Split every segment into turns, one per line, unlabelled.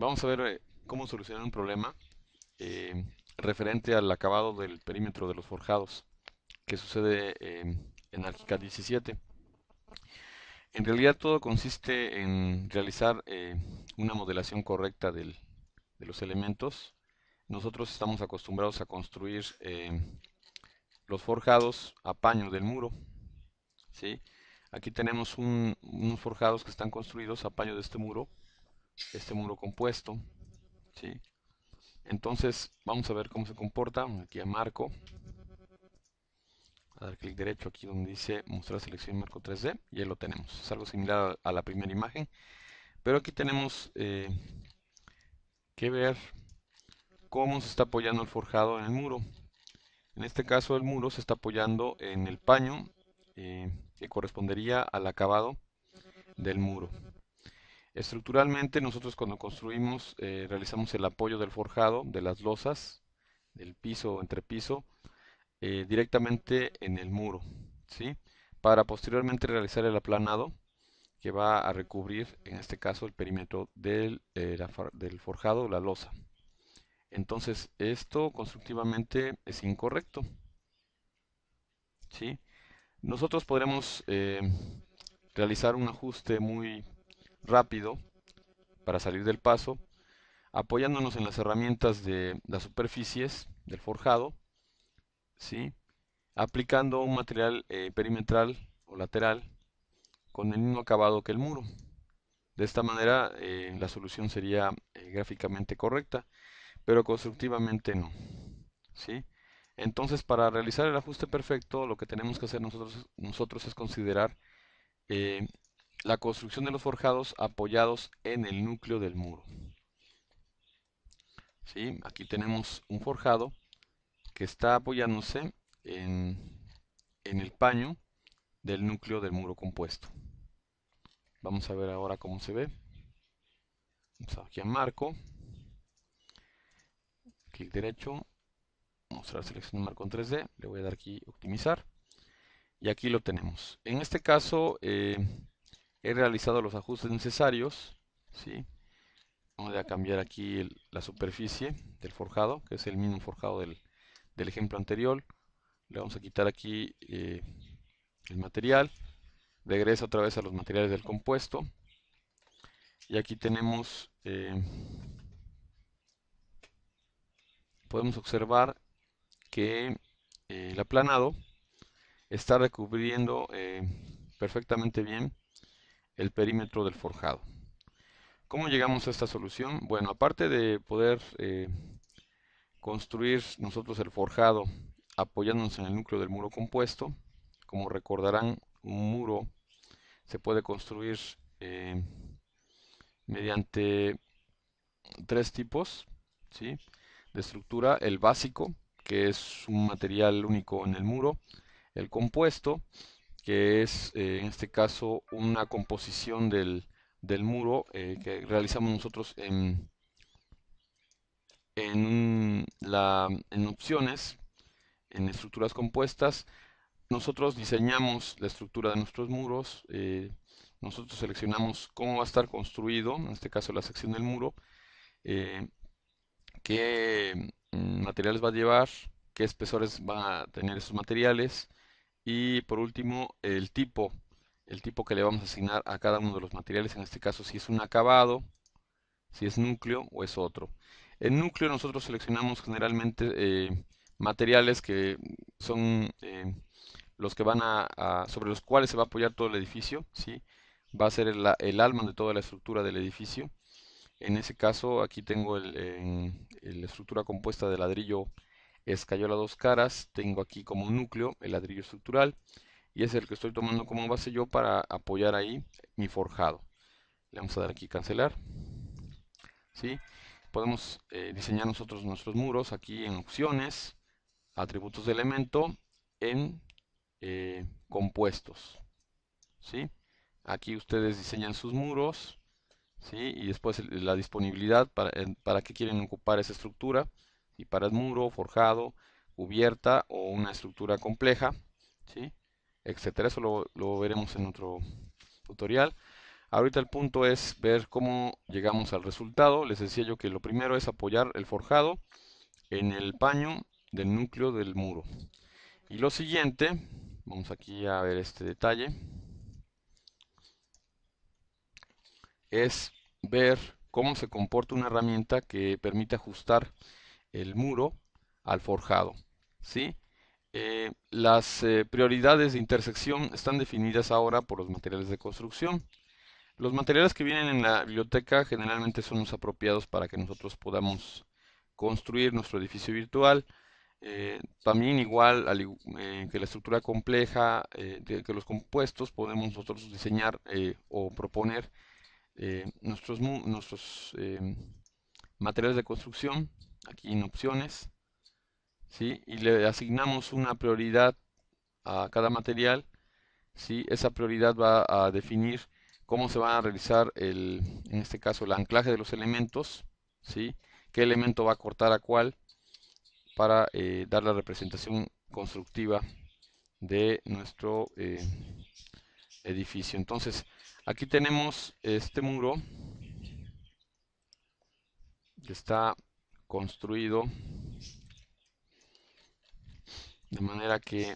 Vamos a ver eh, cómo solucionar un problema eh, referente al acabado del perímetro de los forjados que sucede em, en ArchiCAD 17. En realidad todo consiste en realizar eh, una modelación correcta de los elementos. Nosotros estamos acostumbrados a construir em, los forjados a paño del muro. Aquí tenemos unos forjados que están construidos a paño de este muro este muro compuesto. ¿sí? Entonces vamos a ver cómo se comporta. Aquí a marco. A dar clic derecho aquí donde dice mostrar selección marco 3D. Y ahí lo tenemos. Es algo similar a la primera imagen. Pero aquí tenemos eh, que ver cómo se está apoyando el forjado en el muro. En este caso el muro se está apoyando en el paño eh, que correspondería al acabado del muro. Estructuralmente nosotros cuando construimos eh, realizamos el apoyo del forjado, de las losas, del piso o entrepiso, eh, directamente en el muro, ¿sí? para posteriormente realizar el aplanado que va a recubrir, en este caso, el perímetro del, eh, del forjado la losa. Entonces, esto constructivamente es incorrecto. ¿sí? Nosotros podremos realizar un ajuste muy rápido para salir del paso, apoyándonos en las herramientas de las superficies del forjado, ¿sí? aplicando un material eh, perimetral o lateral con el mismo acabado que el muro. De esta manera eh, la solución sería eh, gráficamente correcta, pero constructivamente no. ¿sí? Entonces para realizar el ajuste perfecto lo que tenemos que hacer nosotros, nosotros es considerar la construcción de los forjados apoyados en el núcleo del muro. ¿Sí? Aquí tenemos un forjado que está apoyándose en, el paño del núcleo del muro compuesto. Vamos a ver ahora cómo se ve. Vamos aquí a marco, clic derecho, mostrar selección de marco en 3D, le voy a dar aquí optimizar y aquí lo tenemos. En este caso eh, he realizado los ajustes necesarios, ¿sí? Vamos a cambiar aquí la superficie del forjado, que es el mismo forjado del, ejemplo anterior. Le vamos a quitar aquí eh, el material. Regresa otra vez a los materiales del compuesto. Y aquí tenemos... Eh, podemos observar que eh, el aplanado está recubriendo perfectamente bien el perímetro del forjado. ¿Cómo llegamos a esta solución? Bueno, aparte de poder eh, construir nosotros el forjado apoyándonos en el núcleo del muro compuesto, como recordarán, un muro se puede construir eh, mediante tres tipos de estructura. El básico, que es un material único en el muro, el compuesto, que es eh, en este caso una composición del, muro eh, que realizamos nosotros en, en, en opciones, en estructuras compuestas. Nosotros diseñamos la estructura de nuestros muros, eh, nosotros seleccionamos cómo va a estar construido, en este caso la sección del muro, qué mm, materiales va a llevar, qué espesores van a tener esos materiales, y por último, el tipo, el tipo que le vamos a asignar a cada uno de los materiales, en este caso si es un acabado, si es núcleo o es otro. En núcleo nosotros seleccionamos generalmente eh, materiales que son eh, los que van a, sobre los cuales se va a apoyar todo el edificio, va a ser el, alma de toda la estructura del edificio. En ese caso aquí tengo la estructura compuesta de ladrillo las dos caras, tengo aquí como núcleo el ladrillo estructural y es el que estoy tomando como base yo para apoyar ahí mi forjado. Le vamos a dar aquí cancelar. ¿Sí? Podemos eh, diseñar nosotros nuestros muros aquí en opciones, atributos de elemento, en eh, compuestos. ¿Sí? Aquí ustedes diseñan sus muros ¿sí? y después la disponibilidad para, para que quieren ocupar esa estructura. Y para el muro, forjado, cubierta o una estructura compleja, etcétera. Eso lo, lo veremos en otro tutorial. Ahorita el punto es ver cómo llegamos al resultado. Les decía yo que lo primero es apoyar el forjado en el paño del núcleo del muro. Y lo siguiente, vamos aquí a ver este detalle, es ver cómo se comporta una herramienta que permite ajustar el muro al forjado. ¿sí? Eh, las eh, prioridades de intersección están definidas ahora por los materiales de construcción. Los materiales que vienen en la biblioteca generalmente son los apropiados para que nosotros podamos construir nuestro edificio virtual. Eh, también igual que la estructura compleja, que los compuestos, podemos nosotros diseñar o proponer nuestros, nuestros materiales de construcción aquí en opciones, ¿sí? y le asignamos una prioridad a cada material. ¿sí? Esa prioridad va a definir cómo se va a realizar, el, en este caso, el anclaje de los elementos, ¿sí? qué elemento va a cortar a cuál, para eh, dar la representación constructiva de nuestro eh, edificio. Entonces, aquí tenemos este muro que está construido de manera que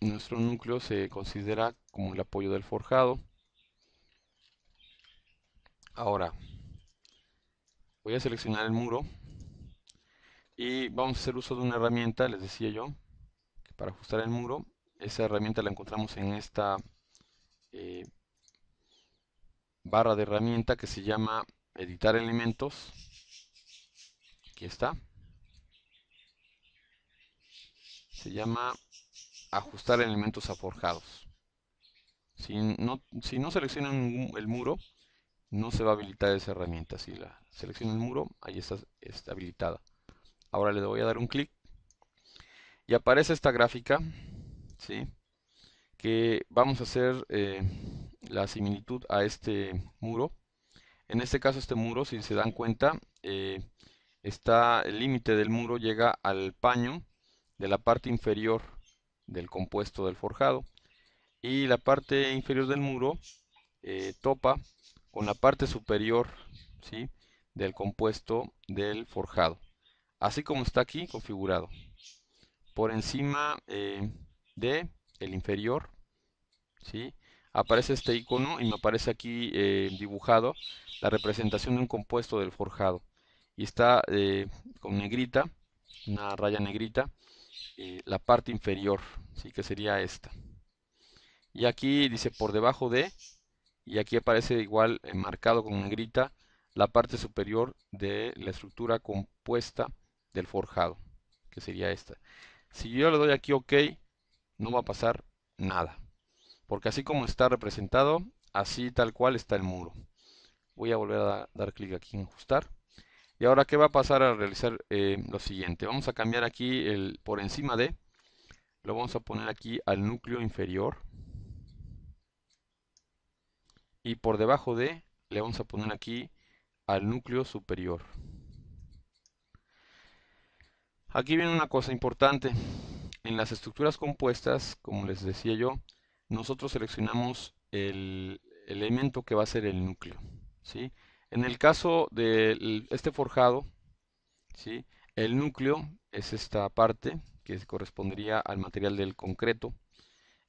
nuestro núcleo se considera como el apoyo del forjado. Ahora, voy a seleccionar el muro y vamos a hacer uso de una herramienta, les decía yo, que para ajustar el muro, esa herramienta la encontramos en esta eh, barra de herramienta que se llama editar elementos Aquí está. Se llama ajustar elementos aforjados Si no, si no seleccionan el muro, no se va a habilitar esa herramienta. Si la selecciona el muro, ahí está, está habilitada. Ahora le voy a dar un clic y aparece esta gráfica, ¿sí? que vamos a hacer eh, la similitud a este muro. En este caso este muro, si se dan cuenta, eh, está el límite del muro llega al paño de la parte inferior del compuesto del forjado y la parte inferior del muro eh, topa con la parte superior ¿sí? del compuesto del forjado así como está aquí configurado por encima del eh, de el inferior ¿sí? aparece este icono y me aparece aquí eh, dibujado la representación de un compuesto del forjado y está eh, con negrita, una raya negrita, eh, la parte inferior, ¿sí? que sería esta. Y aquí dice por debajo de, y aquí aparece igual eh, marcado con negrita, la parte superior de la estructura compuesta del forjado, que sería esta. Si yo le doy aquí OK, no va a pasar nada, porque así como está representado, así tal cual está el muro. Voy a volver a dar clic aquí en ajustar. Y ahora, ¿qué va a pasar a realizar eh, lo siguiente? Vamos a cambiar aquí el por encima de, lo vamos a poner aquí al núcleo inferior. Y por debajo de, le vamos a poner aquí al núcleo superior. Aquí viene una cosa importante. En las estructuras compuestas, como les decía yo, nosotros seleccionamos el elemento que va a ser el núcleo. ¿sí? En el caso de este forjado, ¿sí? el núcleo es esta parte que correspondería al material del concreto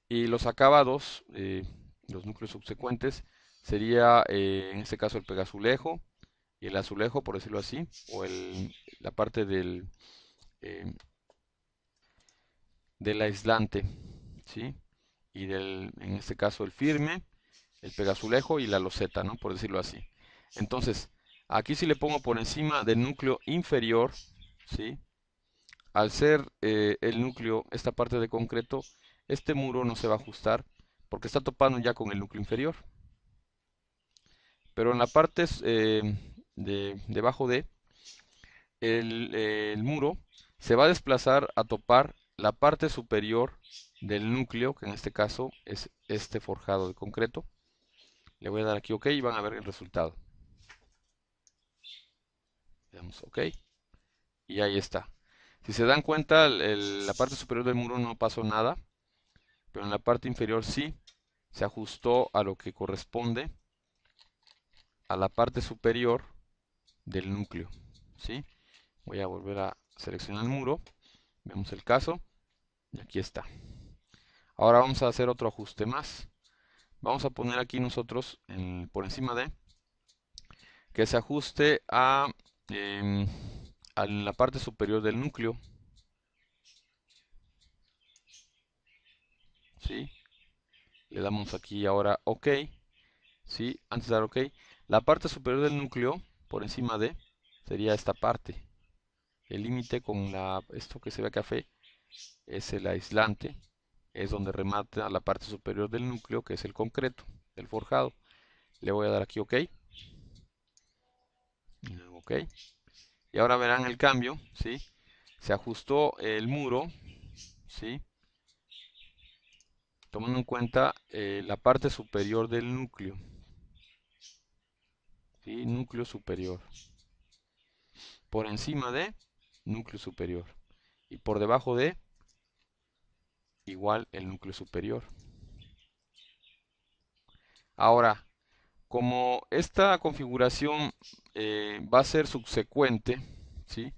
y los acabados, eh, los núcleos subsecuentes, sería eh, en este caso el pegazulejo y el azulejo, por decirlo así, o la parte del, eh, del aislante, ¿sí? y en este caso el firme, el pegazulejo y la loseta, ¿no? por decirlo así. Entonces, aquí si le pongo por encima del núcleo inferior, ¿sí? al ser eh, el núcleo, esta parte de concreto, este muro no se va a ajustar porque está topando ya con el núcleo inferior. Pero en la parte eh, de, debajo de, el muro se va a desplazar a topar la parte superior del núcleo, que en este caso es este forjado de concreto. Le voy a dar aquí OK y van a ver el resultado. Le damos OK. Y ahí está. Si se dan cuenta, la parte superior del muro no pasó nada. Pero en la parte inferior sí. Se ajustó a lo que corresponde a la parte superior del núcleo. ¿sí? Voy a volver a seleccionar el muro. Vemos el caso. Y aquí está. Ahora vamos a hacer otro ajuste más. Vamos a poner aquí nosotros por encima de que se ajuste a en em, la parte superior del núcleo. ¿Sí? Le damos aquí ahora OK. ¿Sí? Antes de dar OK. La parte superior del núcleo, por encima de, sería esta parte. El límite con la, esto que se ve café es el aislante. Es donde remata la parte superior del núcleo, que es el concreto, el forjado. Le voy a dar aquí OK. Mm, ok. Y ahora verán el cambio, ¿sí? Se ajustó el muro, ¿sí? Tomando en cuenta eh, la parte superior del núcleo. ¿Sí? Núcleo superior. Por encima de núcleo superior. Y por debajo de igual el núcleo superior. Ahora, como esta configuración eh, va a ser subsecuente, ¿sí?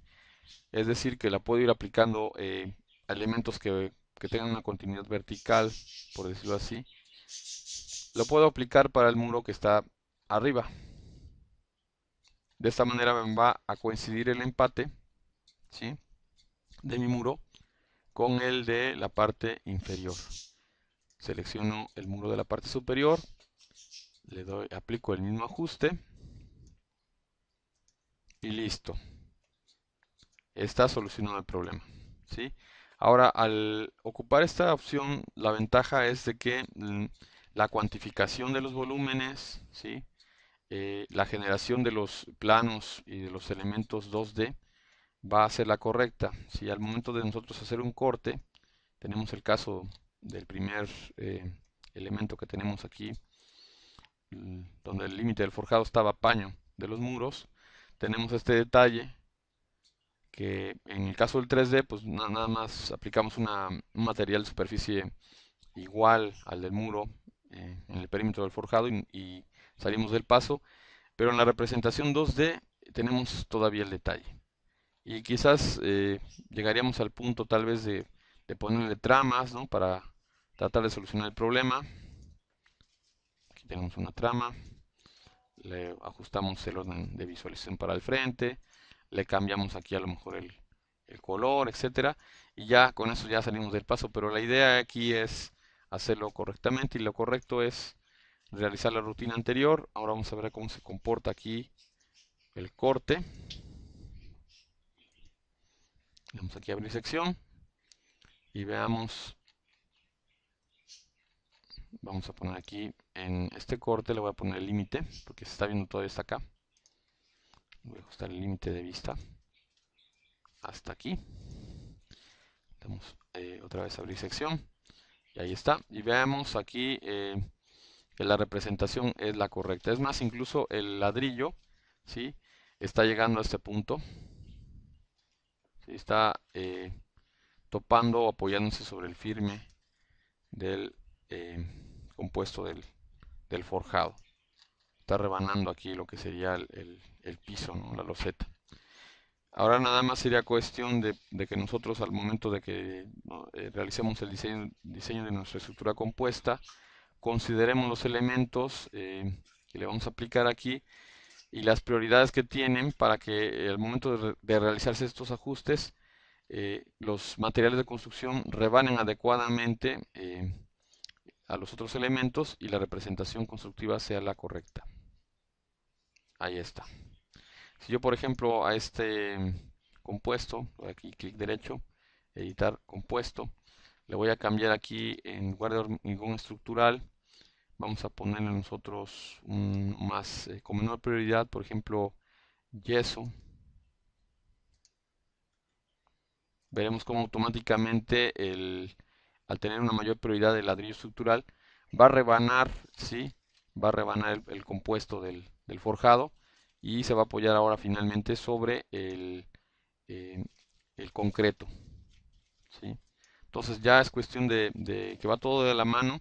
es decir, que la puedo ir aplicando a eh, elementos que, tengan una continuidad vertical, por decirlo así, lo puedo aplicar para el muro que está arriba. De esta manera va a coincidir el empate ¿sí? de mi muro con el de la parte inferior. Selecciono el muro de la parte superior, le doy, aplico el mismo ajuste y listo. Está solucionado el problema. ¿sí? Ahora, al ocupar esta opción, la ventaja es de que mm, la cuantificación de los volúmenes, ¿sí? Eh, la generación de los planos y de los elementos 2D va a ser la correcta. Si al momento de nosotros hacer un corte, tenemos el caso del primer eh, elemento que tenemos aquí, donde el límite del forjado estaba paño de los muros, tenemos este detalle que en el caso del 3D, pues nada más aplicamos una, un material de superficie igual al del muro eh, en el perímetro del forjado y, salimos del paso, pero en la representación 2D tenemos todavía el detalle. Y quizás eh, llegaríamos al punto tal vez de, de ponerle tramas ¿no? para tratar de solucionar el problema tenemos una trama, le ajustamos el orden de visualización para el frente, le cambiamos aquí a lo mejor el, color, etcétera, y ya con eso ya salimos del paso, pero la idea aquí es hacerlo correctamente y lo correcto es realizar la rutina anterior. Ahora vamos a ver cómo se comporta aquí el corte. Vamos aquí a abrir sección y veamos vamos a poner aquí en este corte le voy a poner el límite porque se está viendo todo esto acá voy a ajustar el límite de vista hasta aquí damos eh, otra vez abrir sección y ahí está y veamos aquí eh, que la representación es la correcta es más incluso el ladrillo ¿sí? está llegando a este punto está eh, topando o apoyándose sobre el firme del compuesto del, forjado. Está rebanando aquí lo que sería el, piso, la loseta. Ahora nada más sería cuestión de, que nosotros al momento de que eh, realicemos el diseño, de nuestra estructura compuesta, consideremos los elementos eh, que le vamos a aplicar aquí y las prioridades que tienen para que al momento de, realizarse estos ajustes, eh, los materiales de construcción rebanen adecuadamente a los otros elementos y la representación constructiva sea la correcta. Ahí está. Si yo, por ejemplo, a este compuesto, aquí clic derecho, editar compuesto, le voy a cambiar aquí en guardar ningún estructural, vamos a ponerle nosotros un más eh, con menor prioridad, por ejemplo, yeso. Veremos cómo automáticamente el, al tener una mayor prioridad de ladrillo estructural, va a rebanar, va a rebanar el, compuesto del, forjado y se va a apoyar ahora finalmente sobre el, eh, concreto. ¿sí? Entonces ya es cuestión de, que va todo de la mano,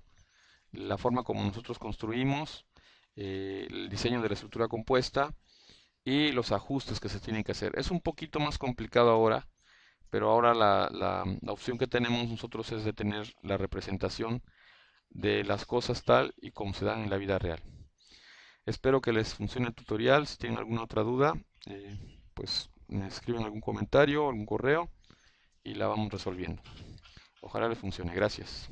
la forma como nosotros construimos, eh, el diseño de la estructura compuesta y los ajustes que se tienen que hacer. Es un poquito más complicado ahora pero ahora mm. la, opción que tenemos nosotros es de tener la representación de las cosas tal y como se dan en la vida real. Espero que les funcione el tutorial. Si tienen alguna otra duda, eh, pues me escriben algún comentario, algún correo y la vamos resolviendo. Ojalá les funcione. Gracias.